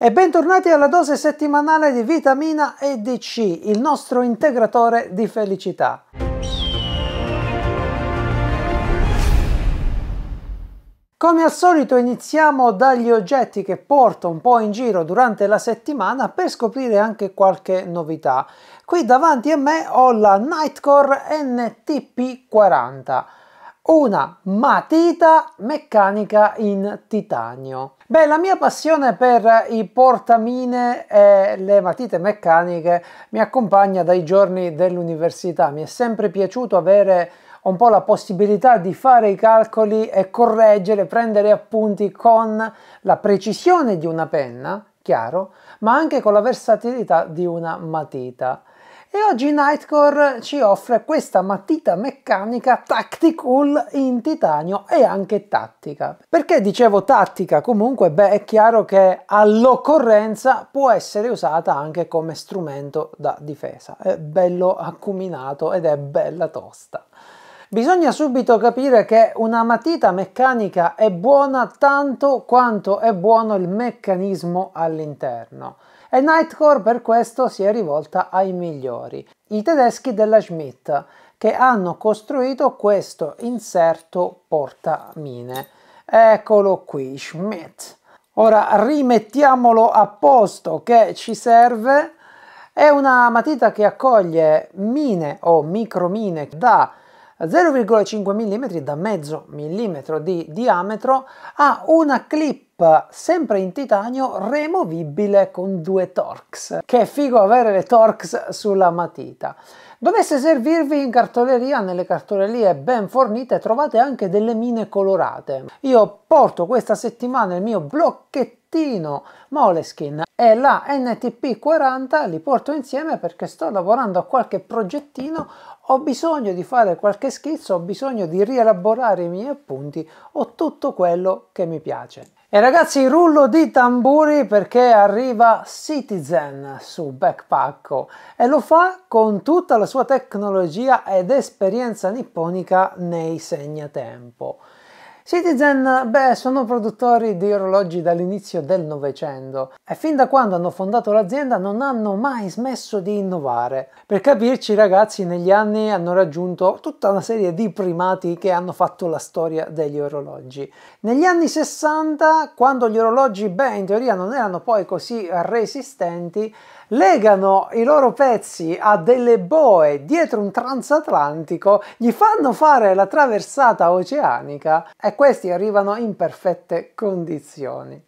E bentornati alla dose settimanale di vitamina E di C, il nostro integratore di felicità. Come al solito iniziamo dagli oggetti che porto un po' in giro durante la settimana per scoprire anche qualche novità. Qui davanti a me ho la Nightcore NTP40 una matita meccanica in titanio. Beh, la mia passione per i portamine e le matite meccaniche mi accompagna dai giorni dell'università. Mi è sempre piaciuto avere un po' la possibilità di fare i calcoli e correggere, prendere appunti con la precisione di una penna, chiaro, ma anche con la versatilità di una matita. E oggi Nightcore ci offre questa matita meccanica Tactical in titanio e anche tattica. Perché dicevo tattica? Comunque, beh, è chiaro che all'occorrenza può essere usata anche come strumento da difesa. È bello accuminato ed è bella tosta. Bisogna subito capire che una matita meccanica è buona tanto quanto è buono il meccanismo all'interno e Nightcore per questo si è rivolta ai migliori, i tedeschi della Schmidt, che hanno costruito questo inserto portamine. Eccolo qui, Schmidt. Ora rimettiamolo a posto che ci serve. È una matita che accoglie mine o micromine da 0,5 mm da mezzo millimetro di diametro ha una clip sempre in titanio removibile con due Torx. Che figo avere le Torx sulla matita. Dovesse servirvi in cartoleria, nelle cartolerie ben fornite trovate anche delle mine colorate. Io porto questa settimana il mio blocchetto pezzettino Moleskin e la NTP40 li porto insieme perché sto lavorando a qualche progettino, ho bisogno di fare qualche schizzo, ho bisogno di rielaborare i miei appunti, ho tutto quello che mi piace. E ragazzi, rullo di tamburi perché arriva Citizen su Backpacko e lo fa con tutta la sua tecnologia ed esperienza nipponica nei segnatempo. Citizen, beh, sono produttori di orologi dall'inizio del Novecento e fin da quando hanno fondato l'azienda non hanno mai smesso di innovare. Per capirci, ragazzi, negli anni hanno raggiunto tutta una serie di primati che hanno fatto la storia degli orologi. Negli anni 60, quando gli orologi, beh, in teoria non erano poi così resistenti, legano i loro pezzi a delle boe dietro un transatlantico, gli fanno fare la traversata oceanica e questi arrivano in perfette condizioni.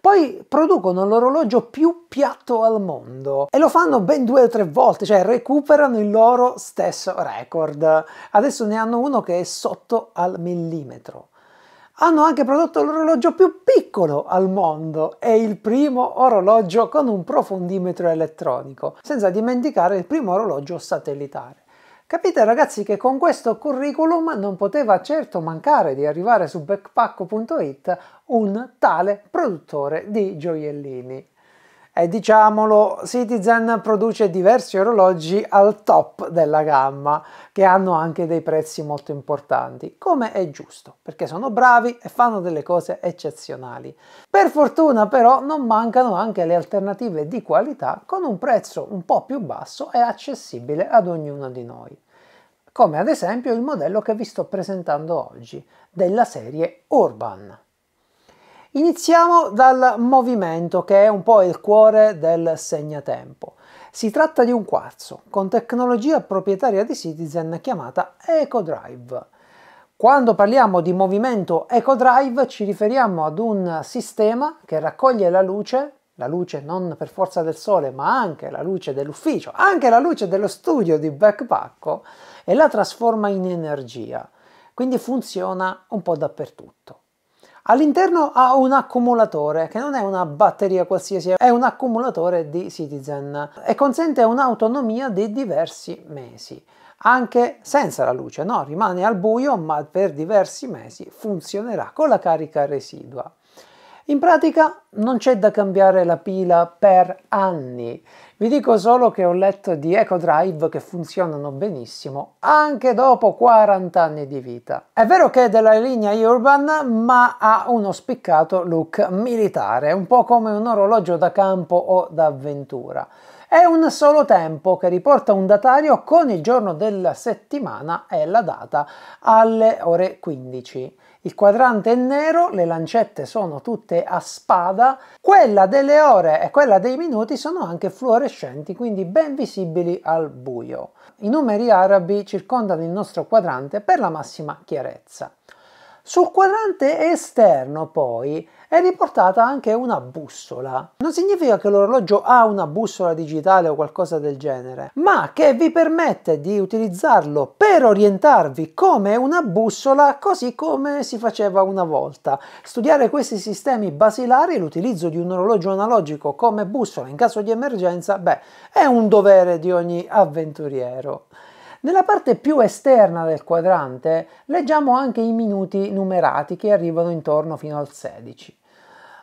Poi producono l'orologio più piatto al mondo e lo fanno ben due o tre volte, cioè recuperano il loro stesso record. Adesso ne hanno uno che è sotto al millimetro hanno anche prodotto l'orologio più piccolo al mondo, e il primo orologio con un profondimetro elettronico, senza dimenticare il primo orologio satellitare. Capite ragazzi che con questo curriculum non poteva certo mancare di arrivare su backpack.it un tale produttore di gioiellini. E diciamolo, Citizen produce diversi orologi al top della gamma, che hanno anche dei prezzi molto importanti, come è giusto, perché sono bravi e fanno delle cose eccezionali. Per fortuna però non mancano anche le alternative di qualità con un prezzo un po' più basso e accessibile ad ognuno di noi come ad esempio il modello che vi sto presentando oggi, della serie Urban. Iniziamo dal movimento che è un po' il cuore del segnatempo. Si tratta di un quarzo con tecnologia proprietaria di Citizen chiamata EcoDrive. Quando parliamo di movimento EcoDrive ci riferiamo ad un sistema che raccoglie la luce la luce non per forza del sole, ma anche la luce dell'ufficio, anche la luce dello studio di Backpacco e la trasforma in energia. Quindi funziona un po' dappertutto. All'interno ha un accumulatore che non è una batteria qualsiasi, è un accumulatore di Citizen e consente un'autonomia di diversi mesi anche senza la luce, no? rimane al buio ma per diversi mesi funzionerà con la carica residua. In pratica non c'è da cambiare la pila per anni. Vi dico solo che ho letto di EcoDrive che funzionano benissimo anche dopo 40 anni di vita. È vero che è della linea Urban, ma ha uno spiccato look militare, un po' come un orologio da campo o d'avventura è un solo tempo che riporta un datario con il giorno della settimana e la data alle ore 15. Il quadrante è nero, le lancette sono tutte a spada, quella delle ore e quella dei minuti sono anche fluorescenti, quindi ben visibili al buio. I numeri arabi circondano il nostro quadrante per la massima chiarezza. Sul quadrante esterno poi è riportata anche una bussola. Non significa che l'orologio ha una bussola digitale o qualcosa del genere, ma che vi permette di utilizzarlo per orientarvi come una bussola, così come si faceva una volta. Studiare questi sistemi basilari, l'utilizzo di un orologio analogico come bussola in caso di emergenza, beh, è un dovere di ogni avventuriero. Nella parte più esterna del quadrante leggiamo anche i minuti numerati che arrivano intorno fino al 16.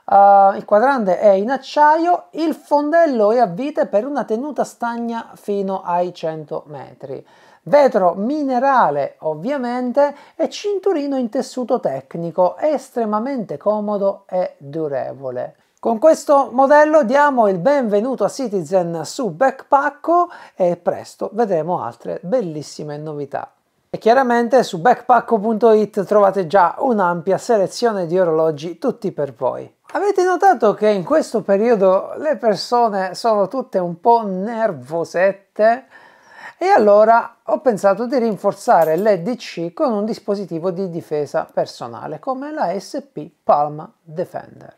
Uh, eh, il quadrante è in acciaio, il fondello è a vite per una tenuta stagna fino ai 100 metri. Vetro minerale ovviamente e cinturino in tessuto tecnico estremamente comodo e durevole. Con questo modello diamo il benvenuto a Citizen su Backpacko e presto vedremo altre bellissime novità. E chiaramente su backpacko.it trovate già un'ampia selezione di orologi tutti per voi. Avete notato che in questo periodo le persone sono tutte un po' nervosette? E allora ho pensato di rinforzare l'EDC con un dispositivo di difesa personale come la SP Palma Defender.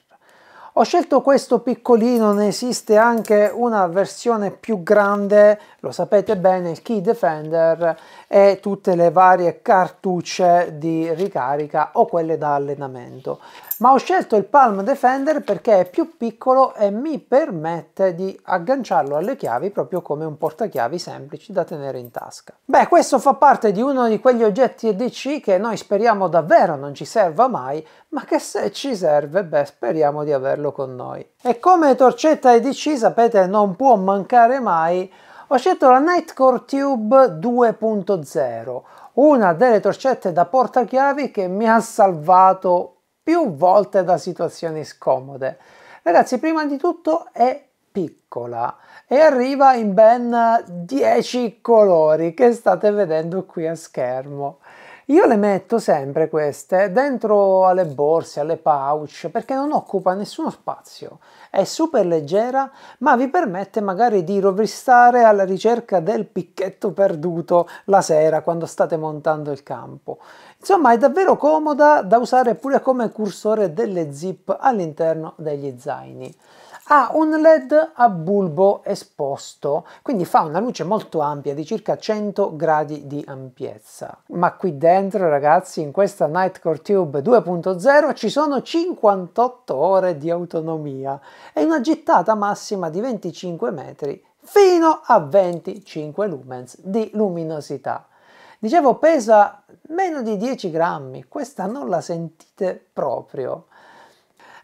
Ho scelto questo piccolino, ne esiste anche una versione più grande, lo sapete bene, il Key Defender e tutte le varie cartucce di ricarica o quelle da allenamento ma ho scelto il Palm Defender perché è più piccolo e mi permette di agganciarlo alle chiavi proprio come un portachiavi semplice da tenere in tasca. Beh, questo fa parte di uno di quegli oggetti EDC che noi speriamo davvero non ci serva mai, ma che se ci serve, beh, speriamo di averlo con noi. E come torcetta EDC, sapete, non può mancare mai ho scelto la Nightcore Tube 2.0, una delle torcette da portachiavi che mi ha salvato più volte da situazioni scomode. Ragazzi, prima di tutto è piccola e arriva in ben 10 colori che state vedendo qui a schermo. Io le metto sempre queste dentro alle borse, alle pouch, perché non occupa nessuno spazio. È super leggera, ma vi permette magari di rovistare alla ricerca del picchetto perduto la sera quando state montando il campo. Insomma, è davvero comoda da usare pure come cursore delle zip all'interno degli zaini ha un LED a bulbo esposto, quindi fa una luce molto ampia di circa 100 gradi di ampiezza. Ma qui dentro ragazzi, in questa Nightcore Tube 2.0 ci sono 58 ore di autonomia e una gittata massima di 25 metri fino a 25 lumens di luminosità. Dicevo pesa meno di 10 grammi, questa non la sentite proprio.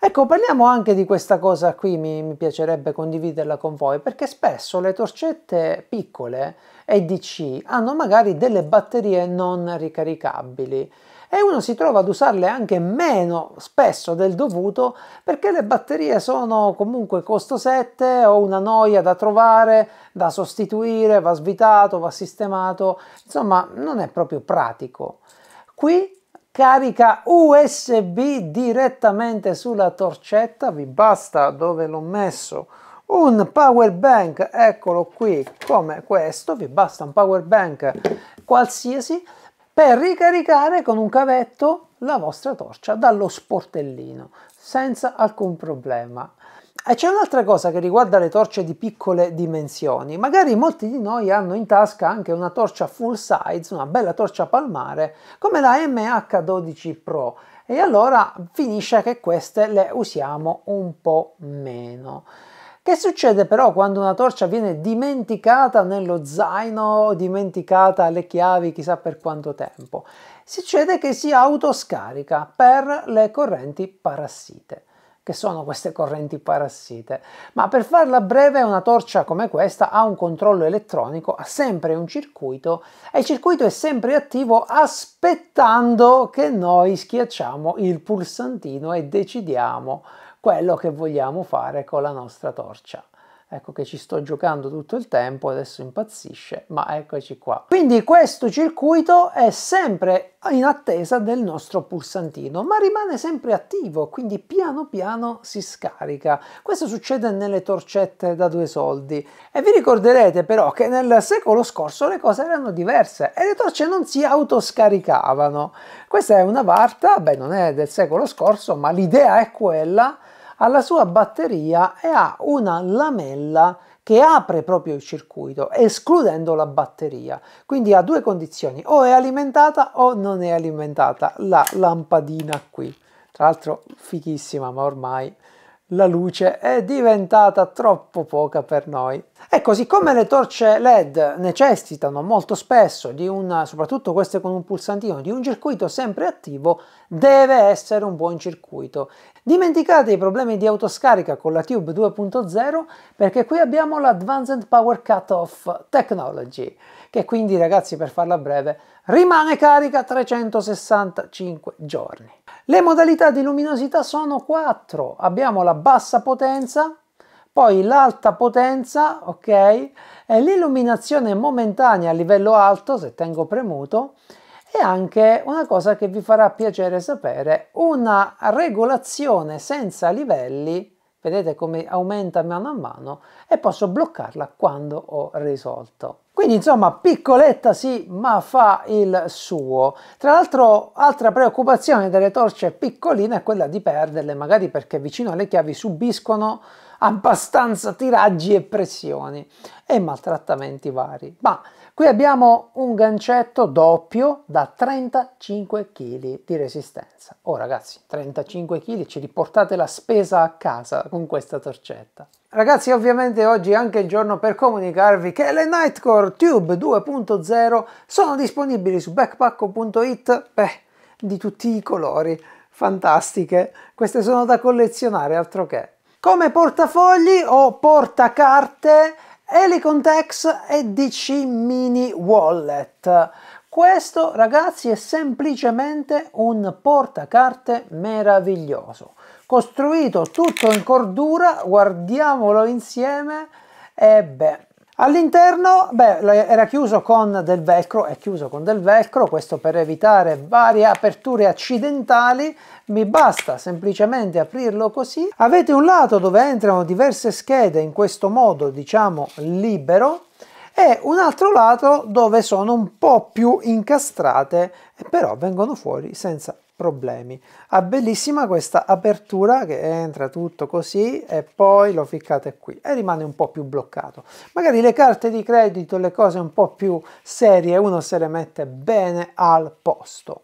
Ecco, parliamo anche di questa cosa qui, mi, mi, piacerebbe condividerla con voi, perché spesso le torcette piccole EDC hanno magari delle batterie non ricaricabili e uno si trova ad usarle anche meno spesso del dovuto perché le batterie sono comunque costo 7 o una noia da trovare, da sostituire, va svitato, va sistemato, insomma non è proprio pratico. Qui carica USB direttamente sulla torcetta, vi basta dove l'ho messo un power bank, eccolo qui come questo, vi basta un power bank qualsiasi per ricaricare con un cavetto la vostra torcia dallo sportellino senza alcun problema. E c'è un'altra cosa che riguarda le torce di piccole dimensioni. Magari molti di noi hanno in tasca anche una torcia full size, una bella torcia palmare, come la MH12 Pro. E allora finisce che queste le usiamo un po' meno. Che succede però quando una torcia viene dimenticata nello zaino, dimenticata alle chiavi chissà per quanto tempo? Succede che si autoscarica per le correnti parassite che sono queste correnti parassite. Ma per farla breve, una torcia come questa ha un controllo elettronico, ha sempre un circuito e il circuito è sempre attivo aspettando che noi schiacciamo il pulsantino e decidiamo quello che vogliamo fare con la nostra torcia ecco che ci sto giocando tutto il tempo, adesso impazzisce, ma eccoci qua. Quindi questo circuito è sempre in attesa del nostro pulsantino, ma rimane sempre attivo, quindi piano piano si scarica. Questo succede nelle torcette da due soldi. E vi ricorderete però che nel secolo scorso le cose erano diverse e le torce non si autoscaricavano. Questa è una varta, beh non è del secolo scorso, ma l'idea è quella alla sua batteria e ha una lamella che apre proprio il circuito, escludendo la batteria. Quindi ha due condizioni, o è alimentata o non è alimentata la lampadina qui. Tra l'altro fichissima, ma ormai la luce è diventata troppo poca per noi. Ecco, siccome le torce LED necessitano molto spesso di un, soprattutto queste con un pulsantino, di un circuito sempre attivo, deve essere un buon circuito. Dimenticate i problemi di autoscarica con la Tube 2.0 perché qui abbiamo l'Advanced Power Cutoff Technology, che quindi ragazzi per farla breve rimane carica 365 giorni. Le modalità di luminosità sono quattro. Abbiamo la bassa potenza, poi l'alta potenza, ok? l'illuminazione momentanea a livello alto, se tengo premuto, e anche una cosa che vi farà piacere sapere, una regolazione senza livelli, vedete come aumenta mano a mano, e posso bloccarla quando ho risolto. Quindi insomma piccoletta sì ma fa il suo. Tra l'altro altra preoccupazione delle torce piccoline è quella di perderle magari perché vicino alle chiavi subiscono abbastanza tiraggi e pressioni e maltrattamenti vari. Ma qui abbiamo un gancetto doppio da 35 kg di resistenza. Oh ragazzi, 35 kg ci riportate la spesa a casa con questa torcetta. Ragazzi, ovviamente oggi è anche il giorno per comunicarvi che le Nightcore Tube 2.0 sono disponibili su backpacko.it, beh, di tutti i colori, fantastiche. Queste sono da collezionare, altro che come portafogli o portacarte Helicontex EDC Mini Wallet. Questo ragazzi è semplicemente un portacarte meraviglioso, costruito tutto in cordura, guardiamolo insieme e beh, All'interno, beh, era chiuso con del velcro, è chiuso con del velcro, questo per evitare varie aperture accidentali, mi basta semplicemente aprirlo così. Avete un lato dove entrano diverse schede in questo modo, diciamo, libero, e un altro lato dove sono un po' più incastrate, però vengono fuori senza problemi. Ah, bellissima questa apertura che entra tutto così e poi lo ficcate qui e rimane un po' più bloccato. Magari le carte di credito, le cose un po' più serie, uno se le mette bene al posto.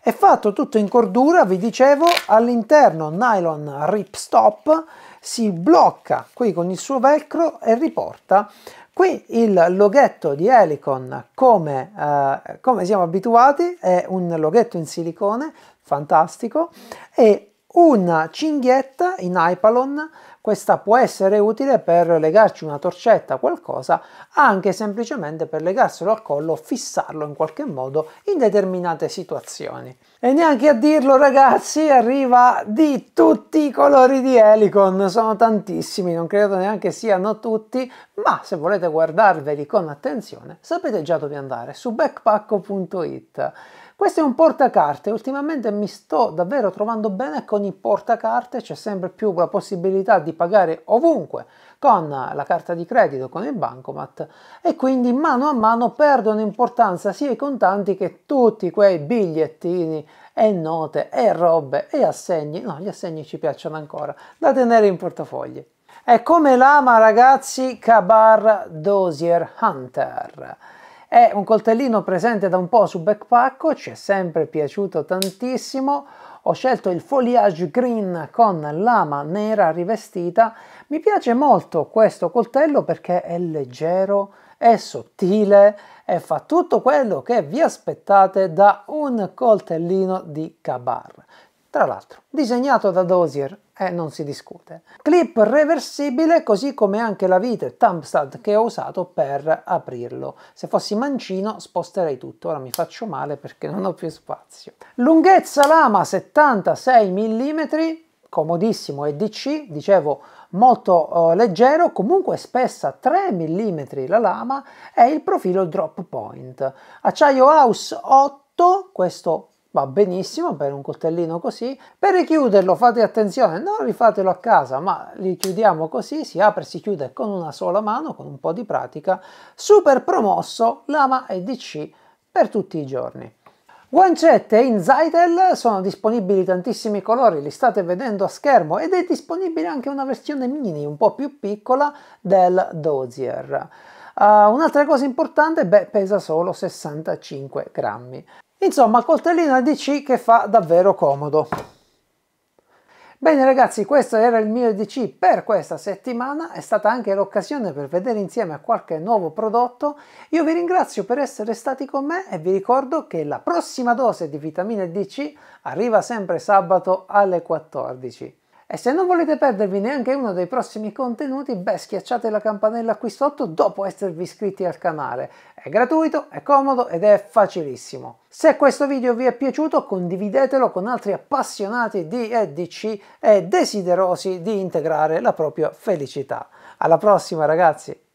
È fatto tutto in cordura, vi dicevo, all'interno nylon ripstop si blocca qui con il suo velcro e riporta Qui il loghetto di Helicon, come, eh, come, siamo abituati, è un loghetto in silicone, fantastico, e una cinghietta in Hypalon questa può essere utile per legarci una torcetta, qualcosa, anche semplicemente per legarselo al collo, fissarlo in qualche modo in determinate situazioni. E neanche a dirlo ragazzi, arriva di tutti i colori di Helicon, sono tantissimi, non credo neanche siano tutti, ma se volete guardarveli con attenzione sapete già dove andare, su backpack.it. Questo è un portacarte, ultimamente mi sto davvero trovando bene con i portacarte, c'è sempre più la possibilità di pagare ovunque con la carta di credito, con il bancomat e quindi mano a mano perdono importanza sia i contanti che tutti quei bigliettini e note e robe e assegni, no gli assegni ci piacciono ancora, da tenere in portafogli. È come l'ama ragazzi Kabar Dozier Hunter. È un coltellino presente da un po' su Backpacko, ci è sempre piaciuto tantissimo. Ho scelto il foliage green con lama nera rivestita. Mi piace molto questo coltello perché è leggero, è sottile e fa tutto quello che vi aspettate da un coltellino di Kabar. Tra l'altro, disegnato da Dozier eh, non si discute. Clip reversibile così come anche la vite thumbstud che ho usato per aprirlo. Se fossi mancino sposterei tutto, ora mi faccio male perché non ho più spazio. Lunghezza lama 76 mm, comodissimo EDC, dicevo molto uh, leggero, comunque spessa 3 mm la lama e il profilo drop point. Acciaio House 8, questo va benissimo per un coltellino così. Per richiuderlo fate attenzione, non rifatelo a casa, ma li chiudiamo così, si apre e si chiude con una sola mano, con un po' di pratica. Super promosso, lama edc per tutti i giorni. Guancette in Zytel sono disponibili tantissimi colori, li state vedendo a schermo ed è disponibile anche una versione mini, un po' più piccola del Dozier. Uh, un'altra cosa importante, beh, pesa solo 65 grammi. Insomma, coltellino ADC che fa davvero comodo. Bene ragazzi, questo era il mio EDC per questa settimana, è stata anche l'occasione per vedere insieme qualche nuovo prodotto. Io vi ringrazio per essere stati con me e vi ricordo che la prossima dose di vitamina DC arriva sempre sabato alle 14. E se non volete perdervi neanche uno dei prossimi contenuti, beh schiacciate la campanella qui sotto dopo esservi iscritti al canale. È gratuito, è comodo ed è facilissimo. Se questo video vi è piaciuto condividetelo con altri appassionati di EDC e desiderosi di integrare la propria felicità. Alla prossima ragazzi!